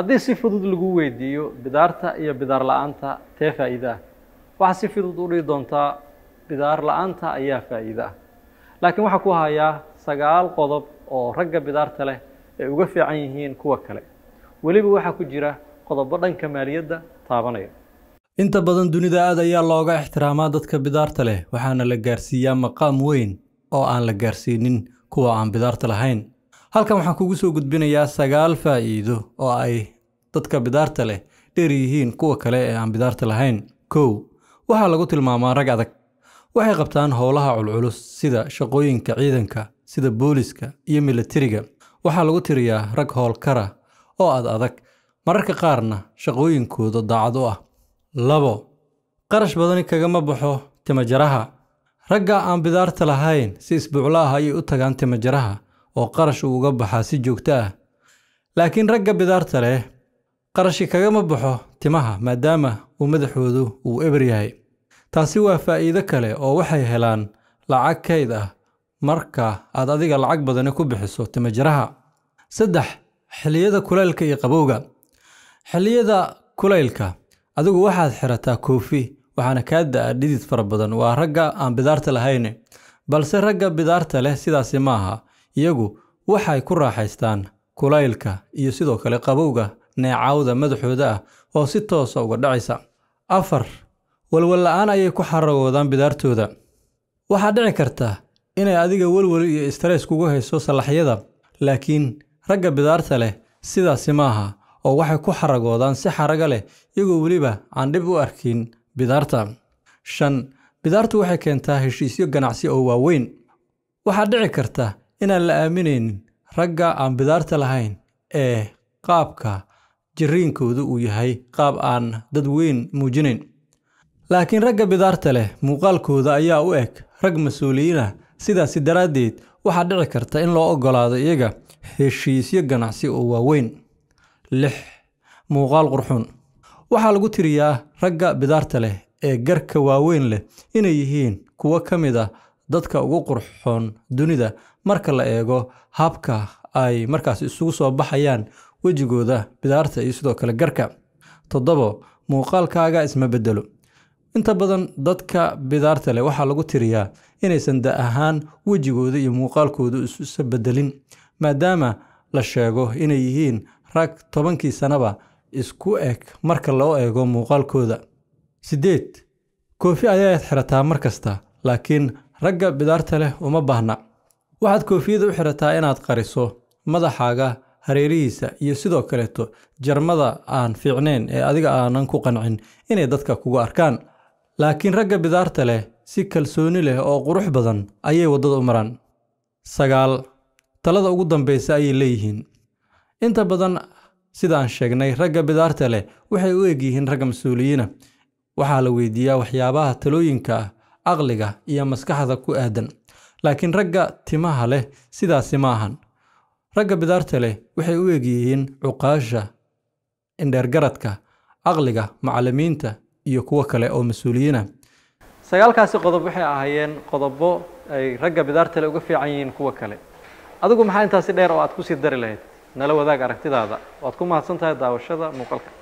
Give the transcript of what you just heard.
haddii si fudud lagu weydiiyo bidaarta iyo bidaar la'aanta aanta tee faa'iidaah waxaa si fudud u dhihi doontaa bidaar la'aanta ayaa faa'iida ah laakiin waxaa ku hayaa sagaal qodob oo ragga bidaarta leh ay uga fiican yihiin kuwa kale weliba waxaa ku jira qodobo dhanka maaliyadda taabanaya inta badan dunida aad ayaa looga ixtiraamaa dadka bidaarta leh waxaana la gaarsiiyaa maqaam weyn oo aan la gaarsiinin kuwa aan bidaarta lahayn halkan waxaan kugu soo gudbinayaa sagaal faa'iido oo ay dadka bidaarta leh dheer yihiin kuwa kale ee aan bidaarta lahayn kow waxaa lagu tilmaamaa rag adag waxay qabtaan howlaha culculus sida shaqooyinka ciidanka sida booliska iyo milatariga waxaa lagu tiriyaa rag howlkara oo ad adag mararka qaarna shaqooyinkooda daacad u ah labo qarash badani kagama baxo timajaraha ragga aan bidaarta lahayn si isbuucla ah ayay u tagaan timajaraha oo qarash uu uga baxaa si joogto ah laakiin ragga bidaarta leh qarashi kagama baxo timaha maadaama uu madaxoodu uu eber yahay taasi waa faa'iido kale oo waxay helaan lacag kayd ah marka aad adiga lacag badani ku bixiso timajaraha saddex xilliyada kulaylka iyo qabowga xilliyada kulaylka adigu waxaad xirataa koofi waxaana kaa da'a dhidid fara badan waa ragga aan bidaarta lahayn balse ragga bidaarta leh sidaasi maaha iyagu waxay ku raaxaystaan kulaylka iyo sidoo kale qabowga neecawda madaxooda ah oo si toosa uga dhacaysa afar walwalla-aan ayay ku xarawoodaan bidaartooda waxaa dhici karta inay adiga welwel iyo istarees kugu hayso salaxyada laakiin ragga bidaarta leh sidaasi maaha oo waxay ku xaragoodaan si xaraga leh iyagoo weliba aan dhib u arkin bidaarta shan bidaartu waxay keentaa heshiisyo ganacsi oo waaweyn waxaa dhici karta inaan la aaminaynin ragga aan bidaarta lahayn ee qaabka jirriinkooda uu yahay qaab aan dad weyn muujinayn laakiin ragga bidaarta leh muuqaalkooda ayaa u eg rag mas-uuliyiinah sidaasi daraaddeed waxaa dhici karta in loo oggolaado iyaga heshiisyo ganacsi oo waaweyn lix muuqaal qurxun waxaa lagu tiriyaa ragga bidaarta leh ee garka waaweyn leh inay yihiin kuwo ka mid ah dadka ugu qurxoon dunida marka la eego habka ay markaas isugu soo baxayaan wejigooda bidaarta iyo sidoo kale garka toddobo muuqaalkaaga isma bedelo inta badan dadka bidaarta leh waxaa lagu tiriyaa inaysan da ahaan wejigooda iyo muuqaalkooda isa bedelin maadaama la sheego inay yihiin rag tobankii sanaba isku eg marka loo eego muuqaalkooda siddeed koofi ayaad xirataa mar kasta laakiin ragga bidaarta leh uma baahna waxaad koofiyada u xirataa inaad qariso madaxaaga hareerihiisa iyo sidoo kaleeto jarmada aan fiicneyn ee adiga aanan ku qancin inay dadka kugu arkaan laakiin ragga bidaarta leh si kalsooni leh oo qurux badan ayay waddada u maraan sagaal talada ugu dambaysa ayay leeyihiin inta badan sida sheegnay ragga bidaarta leh waxay u eg yihiin ragga mas-uuliyiina waxaa la weydiiyaa waxyaabaha talooyinka ah caqliga iyo maskaxda ku aadan laakiin ragga timaha leh sidaasi maahan ragga bidaarta leh waxay u egyihiin cuqaasha indheergaradka caqliga macalimiinta iyo kuwo kale oo mas-uuliyiina sagaalkaasi qodob waxay ahaayeen qodobo ay ragga bidaarta le uga fiican yihiin kuwa kale adigu maxaa intaasi dheer oo aad ku sii dari lahayd nala wadaag aragtidaada oo waad ku mahadsan tahay daawashada muuqalka